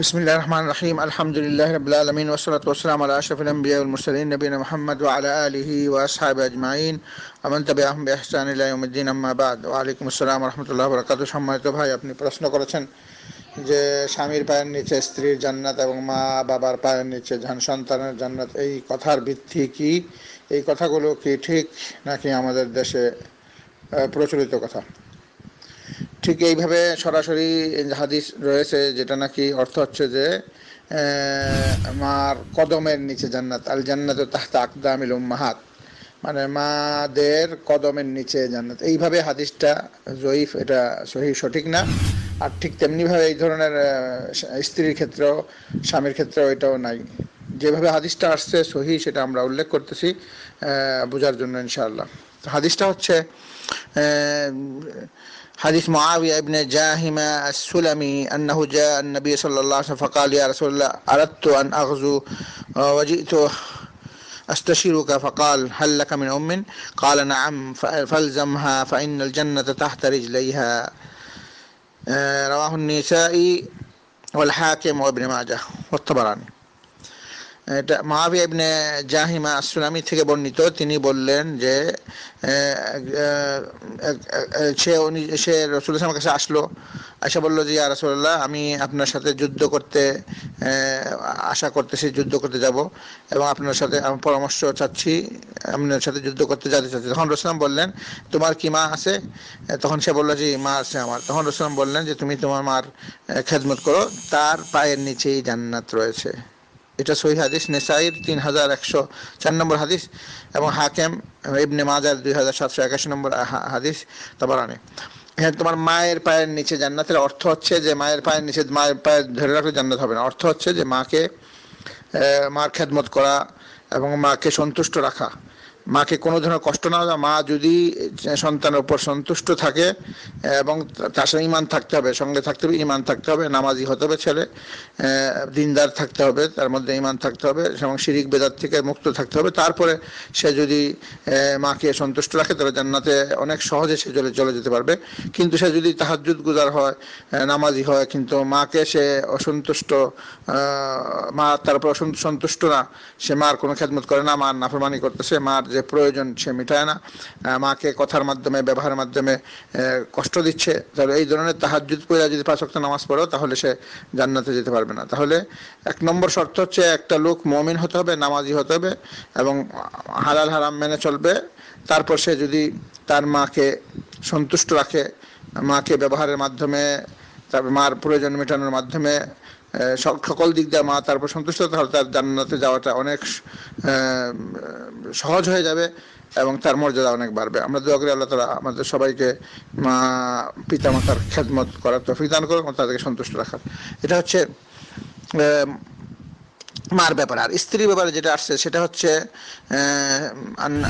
বিসমিল্লাহ রহমান রহিম আলহামদুলিল্লাহ রবিল আলমিন ওসলাত ওসলাম আল্লাহ আশরফুল আম্বিয়াউল মুসলিম নবীন মোহাম্মদ ও আলা আলহি ওয়াসাহেব আজমাইন আমন আহম বেহসান উদ্দিন আহমাবাদ ওয়ালাইকুম আসসালাম রহমতুল্লাহ বরকাত সম্মানিত ভাই আপনি প্রশ্ন করেছেন যে স্বামীর পায়ের নিচে স্ত্রীর জান্নাত এবং মা বাবার পায়ের নিচে যান সন্তানের জান্নাত এই কথার ভিত্তি কি এই কথাগুলো কি ঠিক নাকি আমাদের দেশে প্রচলিত কথা ঠিক এইভাবে সরাসরি হাদিস রয়েছে যেটা নাকি অর্থ হচ্ছে যে মার কদমের নিচে জান্নাত আল জান্নাত তাহতা আকদামিল উম্মাহাত মানে মাদের কদমের নিচে জান্নাত এইভাবে হাদিসটা জয়ীফ এটা সহি সঠিক না আর ঠিক তেমনিভাবে এই ধরনের স্ত্রীর ক্ষেত্রেও স্বামীর ক্ষেত্রেও এটাও নাই যেভাবে হাদিসটা আসছে সহি সেটা আমরা উল্লেখ করতেছি বোঝার জন্য ইনশাআল্লাহ হাদিসটা হচ্ছে حديث معاوية بن جاهمة السلمي أنه جاء النبي صلى الله عليه وسلم فقال يا رسول الله أردت أن أغزو وجئت أستشيرك فقال هل لك من أم قال نعم فالزمها فإن الجنة تحت رجليها رواه النسائي والحاكم وابن ماجه والطبراني এটা জাহিমা আসুলামি থেকে বর্ণিত তিনি বললেন যে সে উনি সে রসুল ইসলামের কাছে আসলো আশা বললো যে রসুল্লাহ আমি আপনার সাথে যুদ্ধ করতে আশা করতেছি যুদ্ধ করতে যাব এবং আপনার সাথে আমি পরামর্শ চাচ্ছি আপনার সাথে যুদ্ধ করতে যেতে চাচ্ছি তখন রসুলাম বললেন তোমার কি মা আছে তখন সে বললো যে মা আছে আমার তখন রসুলাম বললেন যে তুমি তোমার মার খেদমত করো তার পায়ের নিচেই জান্নাত রয়েছে এটা সহি হাদিস নেসাইর তিন হাজার একশো চার নম্বর হাদিস এবং হাকেম ইবনে মাজার দুই হাজার সাতশো একাশি নম্বর হাদিস তারপর আনে হ্যাঁ তোমার মায়ের পায়ের নিচে জান্নাতের অর্থ হচ্ছে যে মায়ের পায়ের নিচে মায়ের পায়ের ধরে রাখলে জান্নাত হবে না অর্থ হচ্ছে যে মাকে মার খেদমত করা এবং মাকে সন্তুষ্ট রাখা মাকে কোনো ধরনের কষ্ট না দেওয়া মা যদি সন্তানের উপর সন্তুষ্ট থাকে এবং তার সঙ্গে ইমান থাকতে হবে সঙ্গে থাকতে হবে ইমান থাকতে হবে নামাজি হতে হবে ছেলে দিনদার থাকতে হবে তার মধ্যে ইমান থাকতে হবে এবং শিরিক বেদার থেকে মুক্ত থাকতে হবে তারপরে সে যদি মাকে সন্তুষ্ট রাখে তাহলে জান্নাতে অনেক সহজে সে চলে চলে যেতে পারবে কিন্তু সে যদি তাহাজুদ গুজার হয় নামাজি হয় কিন্তু মাকে সে অসন্তুষ্ট মা তারপর সন্তুষ্ট না সে মার কোনো খেদমত করে না মার নাফরমানি করতেছে মার যে প্রয়োজন সে মেটায় না মাকে কথার মাধ্যমে ব্যবহারের মাধ্যমে কষ্ট দিচ্ছে তাহলে এই ধরনের তাহাজুদ পয়লা যদি পাঁচ ওয়াক্ত নামাজ পড়ো তাহলে সে জান্নাতে যেতে পারবে না তাহলে এক নম্বর শর্ত হচ্ছে একটা লোক মমিন হতে হবে নামাজি হতে হবে এবং হালাল হারাম মেনে চলবে তারপর সে যদি তার মাকে সন্তুষ্ট রাখে মাকে ব্যবহারের মাধ্যমে তারপর মার প্রয়োজন মেটানোর মাধ্যমে সকল দিক দিয়ে মা তারপর সন্তুষ্ট তাহলে তার জান্নাতে যাওয়াটা অনেক সহজ হয়ে যাবে এবং তার মর্যাদা অনেক বাড়বে আমরা দোয়া করি আল্লাহ তালা আমাদের সবাইকে মা পিতা মাতার খেদমত করার তফিক দান করুন তাদেরকে সন্তুষ্ট রাখার এটা হচ্ছে মার ব্যাপারে আর স্ত্রী ব্যাপারে যেটা আসছে সেটা হচ্ছে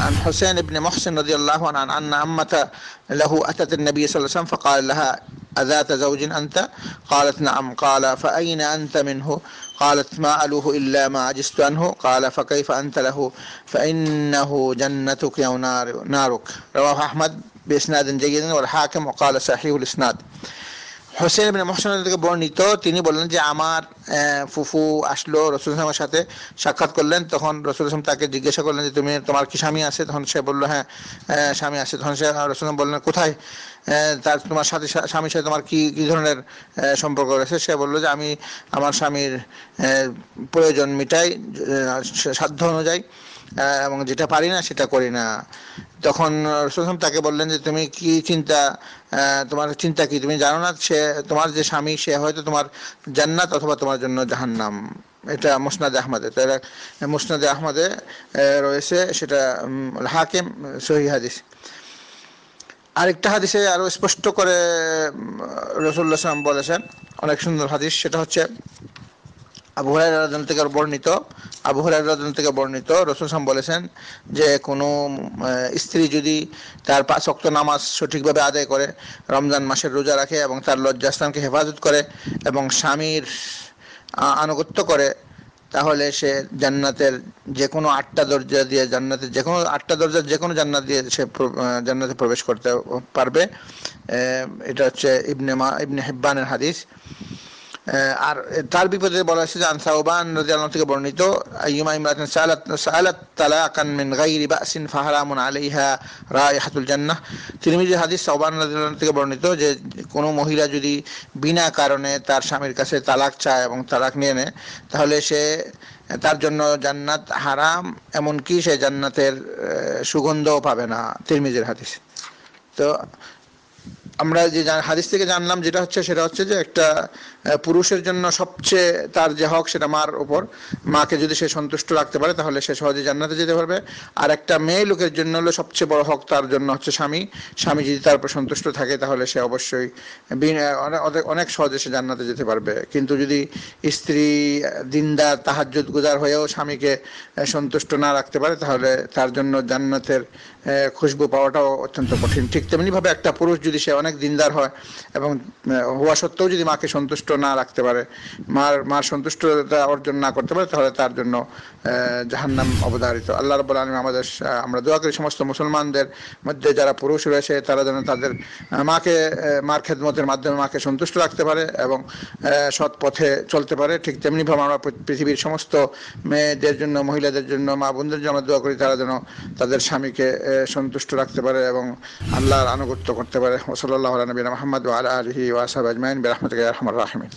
عن حسين بن محسن رضي الله عنه عن أن أمته له أتت النبي صلى الله عليه وسلم فقال لها أذات زوج أنت قالت نعم قال فأين أنت منه قالت ما ألوه إلا ما عجزت عنه قال فكيف أنت له فإنه جنتك أو نارك رواه أحمد بإسناد جيد والحاكم وقال صحيح الإسناد হোসেন বিন মহসান থেকে বর্ণিত তিনি বললেন যে আমার ফুফু আসলো রসুল ইসলামের সাথে সাক্ষাৎ করলেন তখন রসুল ইসলাম তাকে জিজ্ঞাসা করলেন যে তুমি তোমার কি স্বামী আছে তখন সে বললো হ্যাঁ স্বামী আছে তখন সে রসুল বললেন কোথায় তার তোমার সাথে স্বামীর সাথে তোমার কি কি ধরনের সম্পর্ক রয়েছে সে বললো যে আমি আমার স্বামীর প্রয়োজন মিটাই সাধ্য অনুযায়ী এবং যেটা পারি না সেটা করি না তখন রসুলাম তাকে বললেন যে তুমি কি চিন্তা তোমার চিন্তা কি তুমি জানো না সে তোমার যে স্বামী সে হয়তো তোমার জান্নাত অথবা তোমার জন্য জাহান্নাম এটা মুসনাদে আহমদে তাহলে মুসনাদে আহমদে রয়েছে সেটা হাকিম সহি হাদিস আরেকটা হাদিসে আরো স্পষ্ট করে রসুল্লাহ সাল্লাম বলেছেন অনেক সুন্দর হাদিস সেটা হচ্ছে আবু হরাইরাজন থেকে বর্ণিত আবু হরাইরাজন থেকে বর্ণিত রসুল সাম বলেছেন যে কোনো স্ত্রী যদি তার পাঁচ অক্ত নামাজ সঠিকভাবে আদায় করে রমজান মাসের রোজা রাখে এবং তার লজ্জাস্থানকে হেফাজত করে এবং স্বামীর আনুগত্য করে তাহলে সে জান্নাতের যে কোনো আটটা দরজা দিয়ে জান্নাতের যে কোনো আটটা দরজার যে কোনো জান্নাত দিয়ে সে জান্নাতে প্রবেশ করতে পারবে এটা হচ্ছে ইবনে মা ইবনে হেব্বানের হাদিস আর তার বিপদে বলা হয়েছে আন সাউবান রাদিয়াল্লাহু থেকে বর্ণিত আইয়ুমা ইমরাতান সালাত সালাত তালাকান মিন গায়রি বাসিন ফাহারামুন আলাইহা হাতুল জান্নাহ তিরমিজি হাদিস সাউবান রাদিয়াল্লাহু থেকে বর্ণিত যে কোনো মহিলা যদি বিনা কারণে তার স্বামীর কাছে তালাক চায় এবং তালাক নিয়ে নেয় তাহলে সে তার জন্য জান্নাত হারাম এমনকি সে জান্নাতের সুগন্ধও পাবে না তিরমিজির হাদিস তো আমরা যে হাদিস থেকে জানলাম যেটা হচ্ছে সেটা হচ্ছে যে একটা পুরুষের জন্য সবচেয়ে তার যে হক সেটা মার ওপর মাকে যদি সে সন্তুষ্ট রাখতে পারে তাহলে সে সহজে জান্নাতে যেতে পারবে আর একটা মেয়ে লোকের জন্য হলো সবচেয়ে বড় হক তার জন্য হচ্ছে স্বামী স্বামী যদি তার উপর সন্তুষ্ট থাকে তাহলে সে অবশ্যই অনেক সহজে সে জান্নাতে যেতে পারবে কিন্তু যদি স্ত্রী দিনদার তাহাজ্জুদ গুজার হয়েও স্বামীকে সন্তুষ্ট না রাখতে পারে তাহলে তার জন্য জান্নাতের খুশবু পাওয়াটাও অত্যন্ত কঠিন ঠিক তেমনিভাবে একটা পুরুষ যদি সে অনেক দিনদার হয় এবং হওয়া সত্ত্বেও যদি মাকে সন্তুষ্ট না রাখতে পারে মার মার সন্তুষ্টতা অর্জন না করতে পারে তাহলে তার জন্য জাহান্নাম অবধারিত আল্লাহ রব আলমী আমাদের আমরা দোয়া করি সমস্ত মুসলমানদের মধ্যে যারা পুরুষ রয়েছে তারা যেন তাদের মাকে মার খেদমতের মাধ্যমে মাকে সন্তুষ্ট রাখতে পারে এবং সৎ পথে চলতে পারে ঠিক তেমনিভাবে আমরা পৃথিবীর সমস্ত মেয়েদের জন্য মহিলাদের জন্য মা বোনদের জন্য আমরা দোয়া করি তারা যেন তাদের স্বামীকে সন্তুষ্ট রাখতে পারে এবং আল্লাহর আনুগত্য করতে পারে وصلى الله على نبينا محمد وعلى آله وصحبه أجمعين برحمتك يا أرحم الراحمين